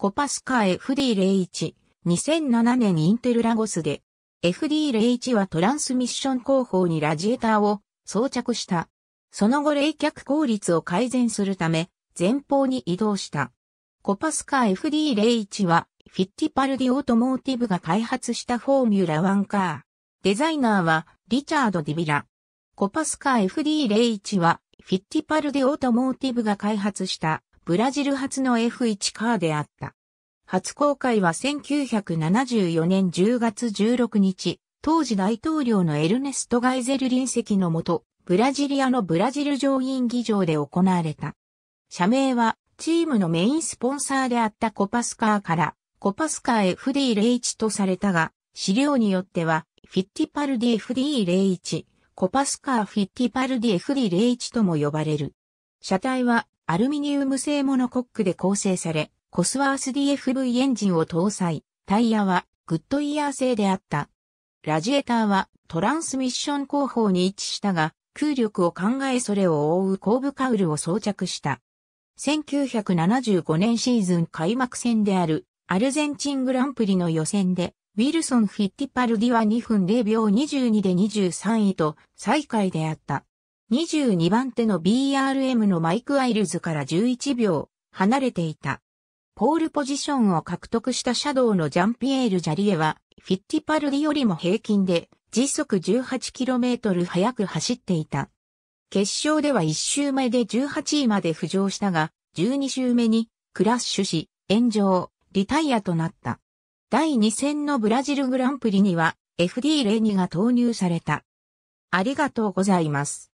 コパスカ FD01、2007年インテルラゴスで、FD01 はトランスミッション工法にラジエーターを装着した。その後冷却効率を改善するため、前方に移動した。コパスカ FD01 は、フィッティパルディオートモーティブが開発したフォーミュラ1カー。デザイナーは、リチャード・ディビラ。コパスカ FD01 は、フィッティパルディオートモーティブが開発したブラジル初の F1 カーであった。初公開は1974年10月16日、当時大統領のエルネスト・ガイゼル臨席のもと、ブラジリアのブラジル上院議場で行われた。社名は、チームのメインスポンサーであったコパスカーから、コパスカー FD01 とされたが、資料によっては、フィッティパルディ FD01、コパスカーフィッティパルディ FD01 とも呼ばれる。車体はアルミニウム製モノコックで構成され、コスワース DFV エンジンを搭載、タイヤはグッドイヤー製であった。ラジエーターはトランスミッション後方に位置したが、空力を考えそれを覆う後部カウルを装着した。1975年シーズン開幕戦であるアルゼンチングランプリの予選で、ウィルソン・フィッティパルディは2分0秒22で23位と最下位であった。22番手の BRM のマイク・アイルズから11秒離れていた。ポールポジションを獲得したシャドウのジャンピエール・ジャリエは、フィッティパルディよりも平均で時速 18km 速く走っていた。決勝では1周目で18位まで浮上したが、12周目にクラッシュし、炎上、リタイアとなった。第2戦のブラジルグランプリには FD レーニが投入された。ありがとうございます。